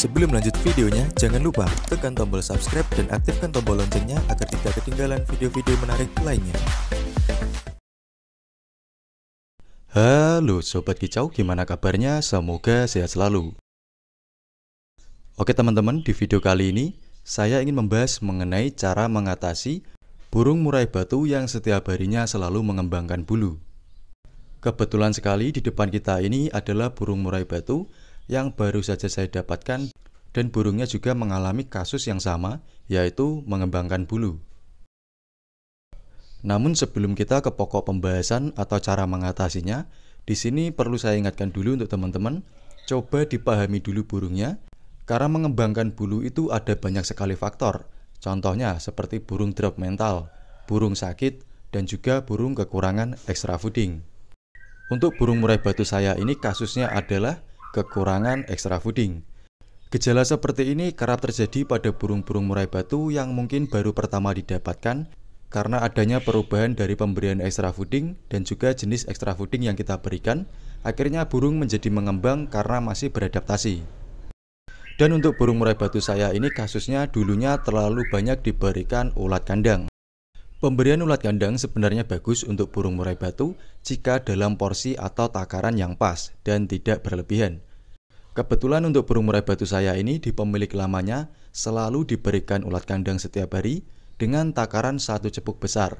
Sebelum lanjut videonya, jangan lupa tekan tombol subscribe dan aktifkan tombol loncengnya agar tidak ketinggalan video-video menarik lainnya. Halo Sobat Kicau, gimana kabarnya? Semoga sehat selalu. Oke teman-teman, di video kali ini saya ingin membahas mengenai cara mengatasi burung murai batu yang setiap harinya selalu mengembangkan bulu. Kebetulan sekali di depan kita ini adalah burung murai batu yang baru saja saya dapatkan dan burungnya juga mengalami kasus yang sama, yaitu mengembangkan bulu. Namun sebelum kita ke pokok pembahasan atau cara mengatasinya, di sini perlu saya ingatkan dulu untuk teman-teman, coba dipahami dulu burungnya, karena mengembangkan bulu itu ada banyak sekali faktor, contohnya seperti burung drop mental, burung sakit, dan juga burung kekurangan extra fooding. Untuk burung murai batu saya ini kasusnya adalah kekurangan ekstra fooding. Gejala seperti ini kerap terjadi pada burung-burung murai batu yang mungkin baru pertama didapatkan karena adanya perubahan dari pemberian ekstra fooding dan juga jenis ekstra fooding yang kita berikan, akhirnya burung menjadi mengembang karena masih beradaptasi. Dan untuk burung murai batu saya ini kasusnya dulunya terlalu banyak diberikan ulat kandang. Pemberian ulat kandang sebenarnya bagus untuk burung murai batu jika dalam porsi atau takaran yang pas dan tidak berlebihan. Kebetulan untuk burung murai batu saya ini di pemilik lamanya selalu diberikan ulat kandang setiap hari dengan takaran satu cepuk besar.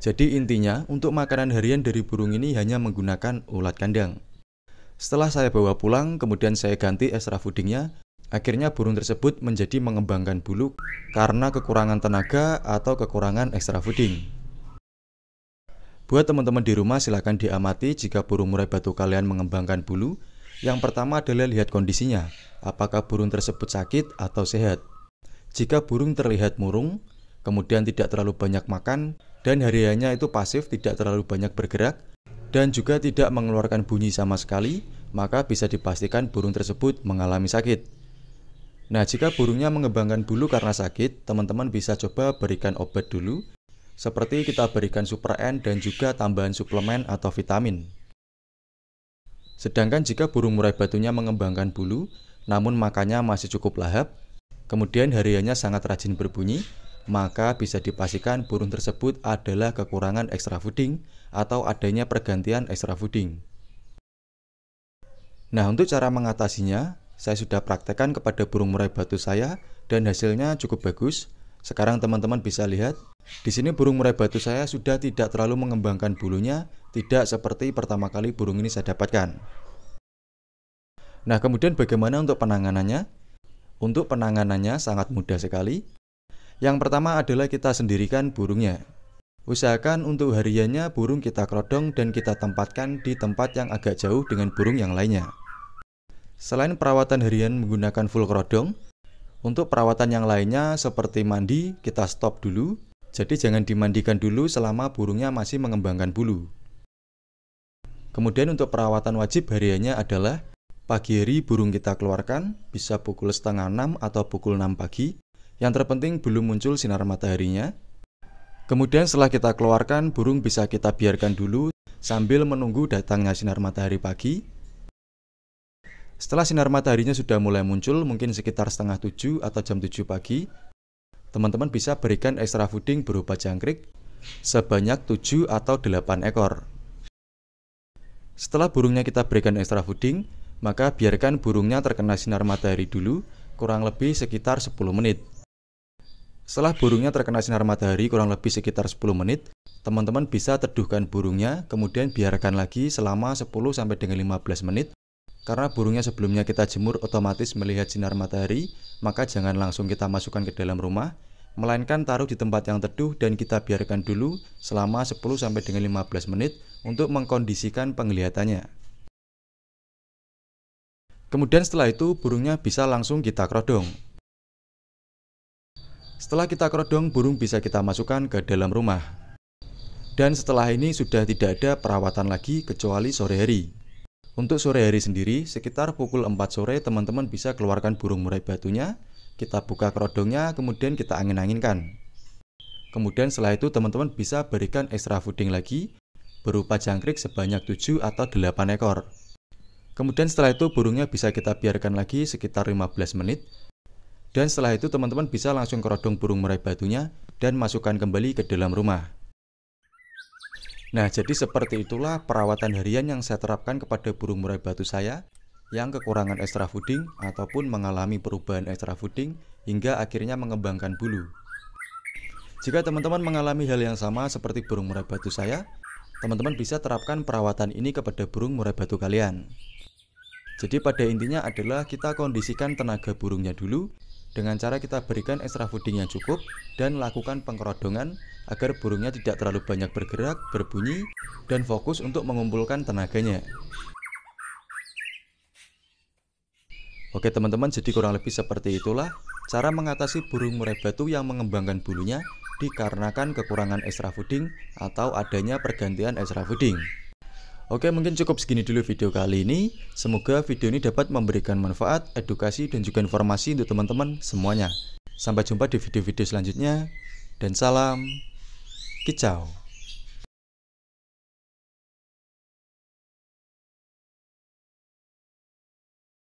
Jadi intinya untuk makanan harian dari burung ini hanya menggunakan ulat kandang. Setelah saya bawa pulang, kemudian saya ganti extra foodingnya Akhirnya burung tersebut menjadi mengembangkan bulu karena kekurangan tenaga atau kekurangan ekstra fooding. Buat teman-teman di rumah silahkan diamati jika burung murai batu kalian mengembangkan bulu. Yang pertama adalah lihat kondisinya, apakah burung tersebut sakit atau sehat. Jika burung terlihat murung, kemudian tidak terlalu banyak makan, dan hariannya itu pasif tidak terlalu banyak bergerak, dan juga tidak mengeluarkan bunyi sama sekali, maka bisa dipastikan burung tersebut mengalami sakit. Nah, jika burungnya mengembangkan bulu karena sakit, teman-teman bisa coba berikan obat dulu, seperti kita berikan super N dan juga tambahan suplemen atau vitamin. Sedangkan jika burung murai batunya mengembangkan bulu, namun makannya masih cukup lahap, kemudian hariannya sangat rajin berbunyi, maka bisa dipastikan burung tersebut adalah kekurangan extra fooding atau adanya pergantian extra fooding. Nah, untuk cara mengatasinya, saya sudah praktekkan kepada burung murai batu saya dan hasilnya cukup bagus. Sekarang teman-teman bisa lihat, di sini burung murai batu saya sudah tidak terlalu mengembangkan bulunya, tidak seperti pertama kali burung ini saya dapatkan. Nah, kemudian bagaimana untuk penanganannya? Untuk penanganannya sangat mudah sekali. Yang pertama adalah kita sendirikan burungnya. Usahakan untuk hariannya burung kita kerodong dan kita tempatkan di tempat yang agak jauh dengan burung yang lainnya. Selain perawatan harian menggunakan full kerodong, untuk perawatan yang lainnya seperti mandi, kita stop dulu. Jadi jangan dimandikan dulu selama burungnya masih mengembangkan bulu. Kemudian untuk perawatan wajib hariannya adalah pagi hari burung kita keluarkan bisa pukul setengah 6 atau pukul 6 pagi. Yang terpenting belum muncul sinar mataharinya. Kemudian setelah kita keluarkan burung bisa kita biarkan dulu sambil menunggu datangnya sinar matahari pagi setelah sinar mataharinya sudah mulai muncul, mungkin sekitar setengah tujuh atau jam tujuh pagi, teman-teman bisa berikan ekstra fooding berupa jangkrik sebanyak tujuh atau delapan ekor. Setelah burungnya kita berikan ekstra fooding, maka biarkan burungnya terkena sinar matahari dulu kurang lebih sekitar 10 menit. Setelah burungnya terkena sinar matahari kurang lebih sekitar 10 menit, teman-teman bisa teduhkan burungnya, kemudian biarkan lagi selama 10 sampai dengan 15 menit karena burungnya sebelumnya kita jemur otomatis melihat sinar matahari, maka jangan langsung kita masukkan ke dalam rumah, melainkan taruh di tempat yang teduh dan kita biarkan dulu selama 10 sampai dengan 15 menit untuk mengkondisikan penglihatannya. Kemudian setelah itu burungnya bisa langsung kita kerodong. Setelah kita kerodong, burung bisa kita masukkan ke dalam rumah. Dan setelah ini sudah tidak ada perawatan lagi kecuali sore hari. Untuk sore hari sendiri, sekitar pukul 4 sore teman-teman bisa keluarkan burung murai batunya, kita buka kerodongnya, kemudian kita angin-anginkan. Kemudian setelah itu teman-teman bisa berikan extra fooding lagi berupa jangkrik sebanyak 7 atau 8 ekor. Kemudian setelah itu burungnya bisa kita biarkan lagi sekitar 15 menit. Dan setelah itu teman-teman bisa langsung kerodong burung murai batunya dan masukkan kembali ke dalam rumah. Nah, jadi seperti itulah perawatan harian yang saya terapkan kepada burung murai batu saya yang kekurangan extra fooding ataupun mengalami perubahan extra fooding hingga akhirnya mengembangkan bulu. Jika teman-teman mengalami hal yang sama seperti burung murai batu saya, teman-teman bisa terapkan perawatan ini kepada burung murai batu kalian. Jadi pada intinya adalah kita kondisikan tenaga burungnya dulu dengan cara kita berikan extra fooding yang cukup dan lakukan pengkerodongan agar burungnya tidak terlalu banyak bergerak, berbunyi, dan fokus untuk mengumpulkan tenaganya. Oke teman-teman, jadi kurang lebih seperti itulah cara mengatasi burung murai batu yang mengembangkan bulunya dikarenakan kekurangan extra fooding atau adanya pergantian extra fooding. Oke, mungkin cukup segini dulu video kali ini. Semoga video ini dapat memberikan manfaat, edukasi, dan juga informasi untuk teman-teman semuanya. Sampai jumpa di video-video selanjutnya, dan salam Kiss chào.